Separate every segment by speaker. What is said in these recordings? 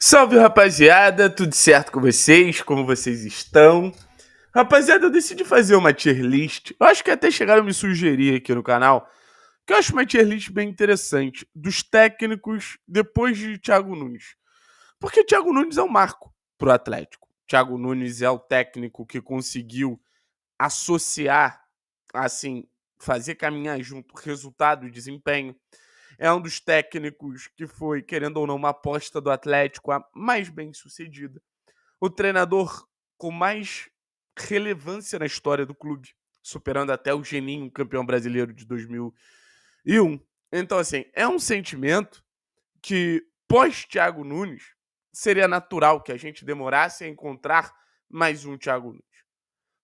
Speaker 1: Salve rapaziada, tudo certo com vocês? Como vocês estão? Rapaziada, eu decidi fazer uma tier list. Eu acho que até chegaram a me sugerir aqui no canal. Que eu acho uma tier list bem interessante. Dos técnicos depois de Thiago Nunes. Porque Thiago Nunes é o marco pro Atlético. Thiago Nunes é o técnico que conseguiu associar, assim, fazer caminhar junto resultado e desempenho é um dos técnicos que foi, querendo ou não, uma aposta do Atlético a mais bem sucedida. O treinador com mais relevância na história do clube, superando até o Geninho, campeão brasileiro de 2001. Então, assim, é um sentimento que, pós Thiago Nunes, seria natural que a gente demorasse a encontrar mais um Thiago Nunes.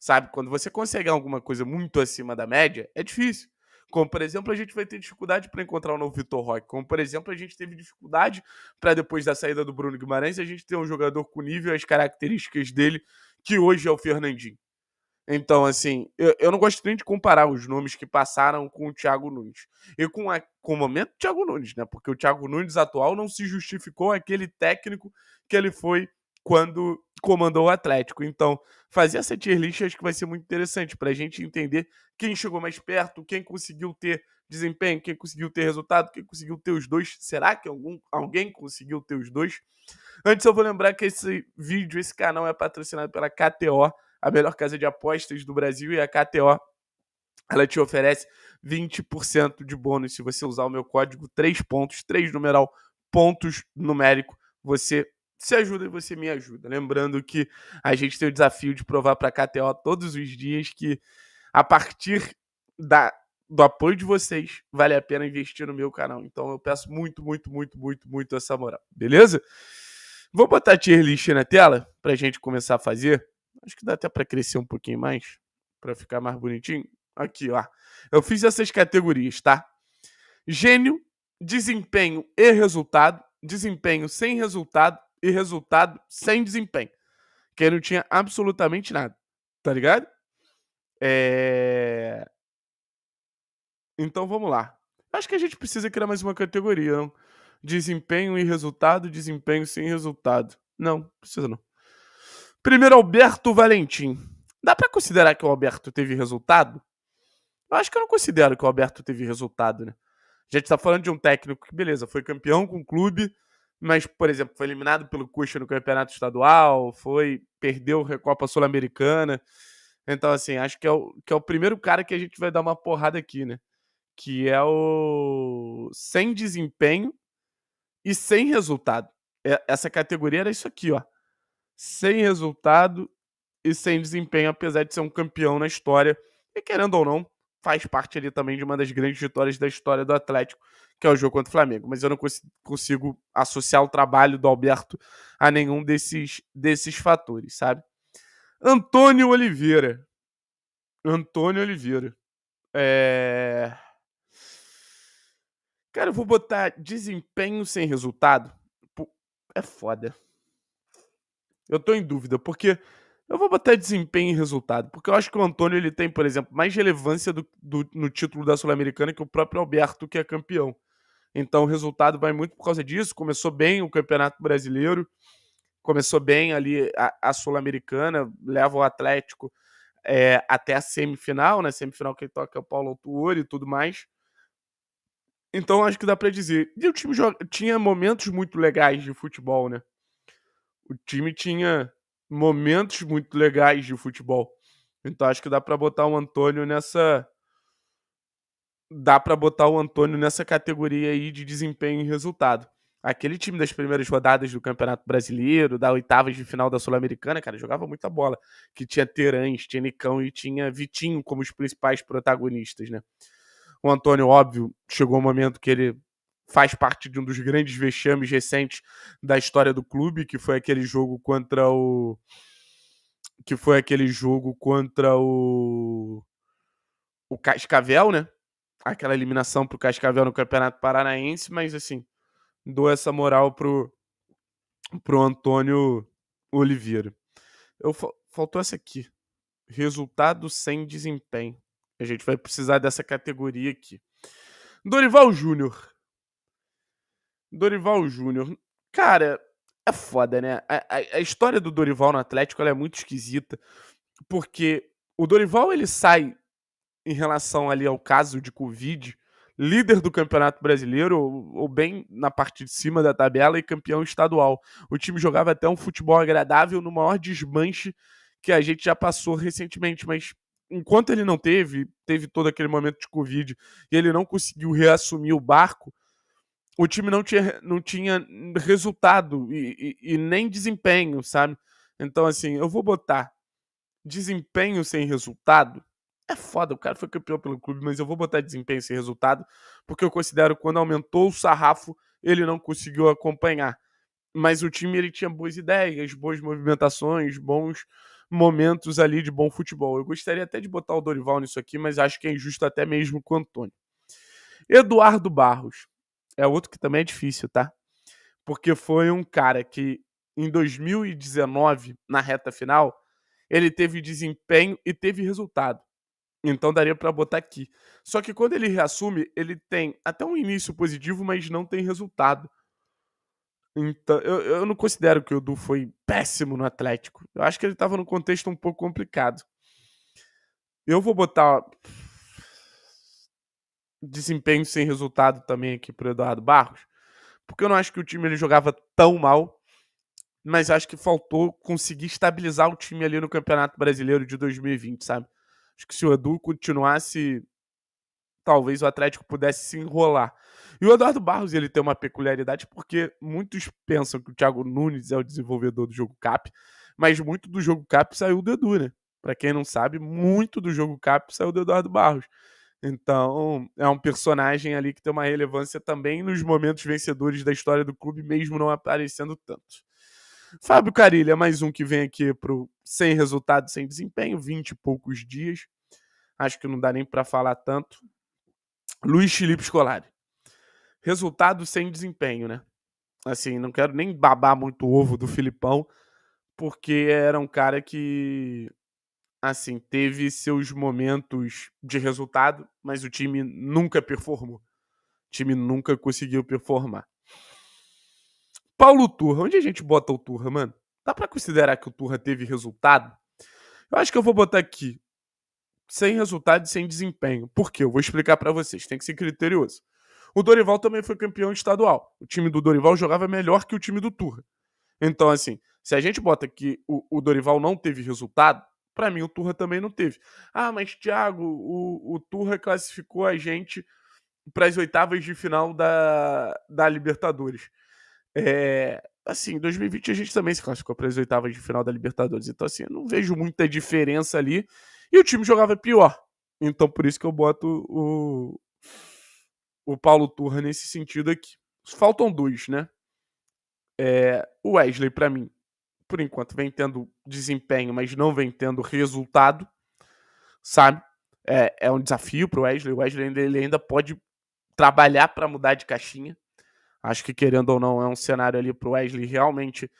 Speaker 1: Sabe, quando você consegue alguma coisa muito acima da média, é difícil. Como, por exemplo, a gente vai ter dificuldade para encontrar o novo Vitor Roque. Como, por exemplo, a gente teve dificuldade para depois da saída do Bruno Guimarães, a gente ter um jogador com nível e as características dele, que hoje é o Fernandinho. Então, assim, eu, eu não gosto nem de comparar os nomes que passaram com o Thiago Nunes. E com, a, com o momento do Thiago Nunes, né? Porque o Thiago Nunes atual não se justificou aquele técnico que ele foi quando comandou o Atlético. Então, fazer essa tier list acho que vai ser muito interessante para a gente entender quem chegou mais perto, quem conseguiu ter desempenho, quem conseguiu ter resultado, quem conseguiu ter os dois. Será que algum, alguém conseguiu ter os dois? Antes, eu vou lembrar que esse vídeo, esse canal é patrocinado pela KTO, a melhor casa de apostas do Brasil, e a KTO ela te oferece 20% de bônus se você usar o meu código 3 pontos, 3 numeral, pontos numérico. Você se ajuda e você me ajuda. Lembrando que a gente tem o desafio de provar para a KTO todos os dias que a partir da, do apoio de vocês vale a pena investir no meu canal. Então eu peço muito, muito, muito, muito, muito essa moral. Beleza? Vou botar a tier list na tela para a gente começar a fazer. Acho que dá até para crescer um pouquinho mais, para ficar mais bonitinho. Aqui, ó. Eu fiz essas categorias, tá? Gênio, desempenho e resultado, desempenho sem resultado, e resultado sem desempenho. Que não tinha absolutamente nada. Tá ligado? É... Então vamos lá. Acho que a gente precisa criar mais uma categoria, não? Desempenho e resultado, desempenho sem resultado. Não, precisa não. Primeiro, Alberto Valentim. Dá para considerar que o Alberto teve resultado? Eu acho que eu não considero que o Alberto teve resultado, né? A gente tá falando de um técnico que, beleza, foi campeão com o clube, mas, por exemplo, foi eliminado pelo Cuxa no campeonato estadual, foi perdeu a Recopa Sul-Americana. Então, assim, acho que é, o, que é o primeiro cara que a gente vai dar uma porrada aqui, né? Que é o sem desempenho e sem resultado. É, essa categoria era isso aqui, ó. Sem resultado e sem desempenho, apesar de ser um campeão na história. E querendo ou não, faz parte ali também de uma das grandes vitórias da história do Atlético que é o jogo contra o Flamengo. Mas eu não cons consigo associar o trabalho do Alberto a nenhum desses, desses fatores, sabe? Antônio Oliveira. Antônio Oliveira. É... Cara, eu vou botar desempenho sem resultado. É foda. Eu tô em dúvida, porque eu vou botar desempenho e resultado, porque eu acho que o Antônio ele tem, por exemplo, mais relevância do, do, no título da Sul-Americana que o próprio Alberto, que é campeão. Então o resultado vai muito por causa disso. Começou bem o Campeonato Brasileiro, começou bem ali a, a Sul-Americana, leva o Atlético é, até a semifinal, né? Semifinal que toca é o Paulo Autuori e tudo mais. Então acho que dá para dizer. E o time joga... tinha momentos muito legais de futebol, né? O time tinha momentos muito legais de futebol. Então acho que dá para botar o Antônio nessa dá para botar o Antônio nessa categoria aí de desempenho e resultado. Aquele time das primeiras rodadas do Campeonato Brasileiro, da oitavas de final da Sul-Americana, cara, jogava muita bola. Que tinha Terãs, tinha Nicão e tinha Vitinho como os principais protagonistas, né? O Antônio, óbvio, chegou um momento que ele faz parte de um dos grandes vexames recentes da história do clube, que foi aquele jogo contra o. Que foi aquele jogo contra o. O Cascavel, né? aquela eliminação pro Cascavel no Campeonato Paranaense, mas assim, dou essa moral pro, pro Antônio Oliveira. Eu, faltou essa aqui. Resultado sem desempenho. A gente vai precisar dessa categoria aqui. Dorival Júnior. Dorival Júnior. Cara, é foda, né? A, a, a, história do Dorival no Atlético é muito esquisita, porque o Dorival ele sai em relação ali ao caso de Covid, líder do Campeonato Brasileiro, ou, bem na parte de cima da tabela, e campeão estadual. O time jogava até um futebol agradável no maior desmanche que a gente já passou recentemente, mas enquanto ele não teve, teve todo aquele momento de Covid e ele não conseguiu reassumir o barco, o time não tinha, não tinha resultado e, e, e nem desempenho, sabe? Então, assim, eu vou botar desempenho sem resultado é foda, o cara foi campeão pelo clube, mas eu vou botar desempenho e resultado, porque eu considero que quando aumentou o sarrafo, ele não conseguiu acompanhar. Mas o time ele tinha boas ideias, boas movimentações, bons momentos ali de bom futebol. Eu gostaria até de botar o Dorival nisso aqui, mas acho que é injusto até mesmo com o Antônio. Eduardo Barros é outro que também é difícil, tá? Porque foi um cara que em 2019, na reta final, ele teve desempenho e teve resultado. Então daria para botar aqui. Só que quando ele reassume, ele tem até um início positivo, mas não tem resultado. Então, eu, eu não considero que o Edu foi péssimo no Atlético. Eu acho que ele estava num contexto um pouco complicado. Eu vou botar desempenho sem resultado também aqui pro Eduardo Barros, porque eu não acho que o time ele jogava tão mal, mas acho que faltou conseguir estabilizar o time ali no Campeonato Brasileiro de 2020, sabe? Acho que se o Edu continuasse, talvez o Atlético pudesse se enrolar. E o Eduardo Barros ele tem uma peculiaridade porque muitos pensam que o Thiago Nunes é o desenvolvedor do jogo CAP, mas muito do jogo CAP saiu do Edu, né? Para quem não sabe, muito do jogo CAP saiu do Eduardo Barros. Então, é um personagem ali que tem uma relevância também nos momentos vencedores da história do clube, mesmo não aparecendo tanto. Fábio Carilha, é mais um que vem aqui pro sem resultado, sem desempenho, 20 e poucos dias. Acho que não dá nem para falar tanto. Luiz Felipe Scolari. Resultado sem desempenho, né? Assim, não quero nem babar muito o ovo do Filipão, porque era um cara que assim, teve seus momentos de resultado, mas o time nunca performou. O time nunca conseguiu performar. Paulo Turra. Onde a gente bota o Turra, mano? Dá para considerar que o Turra teve resultado? Eu acho que eu vou botar aqui sem resultado e sem desempenho. Por quê? Eu vou explicar para vocês. Tem que ser criterioso. O Dorival também foi campeão estadual. O time do Dorival jogava melhor que o time do Turra. Então, assim, se a gente bota que o, o Dorival não teve resultado, para mim o Turra também não teve. Ah, mas Thiago, o, o Turra classificou a gente para as oitavas de final da, da Libertadores. É, assim, em 2020 a gente também se classificou para as oitavas de final da Libertadores. Então, assim, eu não vejo muita diferença ali. E o time jogava pior. Então, por isso que eu boto o, o Paulo Turra nesse sentido aqui. Faltam dois, né? É, o Wesley, para mim, por enquanto, vem tendo desempenho, mas não vem tendo resultado, sabe? É, é um desafio para o Wesley. O Wesley ainda, ele ainda pode trabalhar para mudar de caixinha. Acho que, querendo ou não, é um cenário ali para o Wesley realmente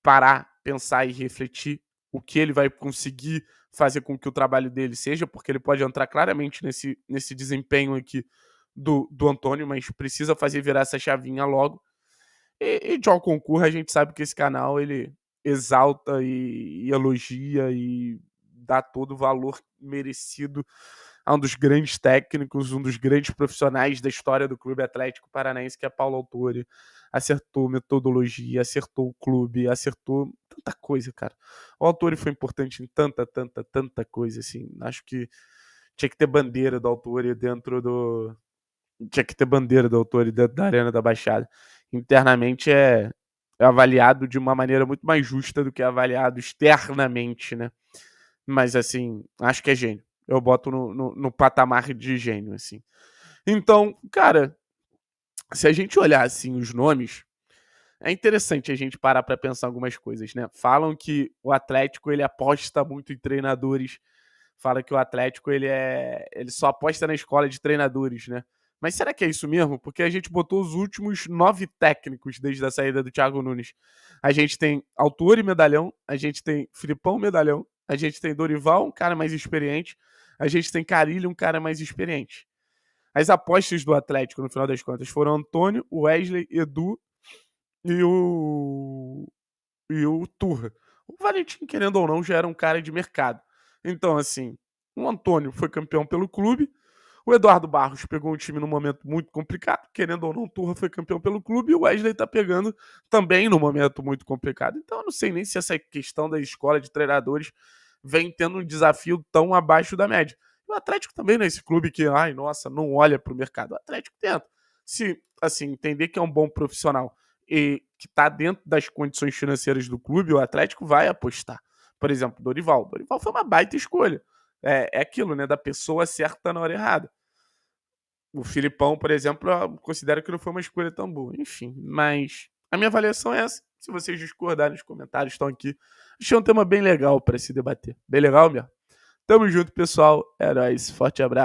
Speaker 1: parar, pensar e refletir o que ele vai conseguir fazer com que o trabalho dele seja, porque ele pode entrar claramente nesse, nesse desempenho aqui do, do Antônio, mas precisa fazer virar essa chavinha logo. E, e John Concurra, a gente sabe que esse canal ele exalta e, e elogia e dá todo o valor merecido a é um dos grandes técnicos, um dos grandes profissionais da história do Clube Atlético Paranaense, que é Paulo Autori. Acertou metodologia, acertou o clube, acertou tanta coisa, cara. O Autori foi importante em tanta, tanta, tanta coisa, assim. Acho que tinha que ter bandeira do Autori dentro do. Tinha que ter bandeira do Autori dentro da Arena da Baixada. Internamente é, é avaliado de uma maneira muito mais justa do que é avaliado externamente, né? Mas assim, acho que é gênio. Eu boto no, no, no patamar de gênio, assim. Então, cara, se a gente olhar, assim, os nomes, é interessante a gente parar para pensar algumas coisas, né? Falam que o Atlético, ele aposta muito em treinadores. Fala que o Atlético, ele é... Ele só aposta na escola de treinadores, né? Mas será que é isso mesmo? Porque a gente botou os últimos nove técnicos desde a saída do Thiago Nunes. A gente tem Autor e Medalhão, a gente tem Filipão Medalhão, a gente tem Dorival, um cara mais experiente, a gente tem Carilho, um cara mais experiente. As apostas do Atlético, no final das contas, foram Antônio, Wesley, Edu e o. e o Turra. O Valentim, querendo ou não, já era um cara de mercado. Então, assim, o Antônio foi campeão pelo clube. O Eduardo Barros pegou um time num momento muito complicado, querendo ou não, o Turra foi campeão pelo clube e o Wesley tá pegando também num momento muito complicado. Então eu não sei nem se essa questão da escola de treinadores vem tendo um desafio tão abaixo da média. O Atlético também não é esse clube que, ai, nossa, não olha para o mercado. O Atlético tenta. Se, assim, entender que é um bom profissional e que está dentro das condições financeiras do clube, o Atlético vai apostar. Por exemplo, Dorival. Dorival foi uma baita escolha. É, é aquilo, né? Da pessoa certa na hora errada. O Filipão, por exemplo, eu considero que não foi uma escolha tão boa. Enfim, mas a minha avaliação é essa. Se vocês discordarem nos comentários, estão aqui Achei um tema bem legal para se debater. Bem legal mesmo. Tamo junto, pessoal. Heróis. É Forte abraço.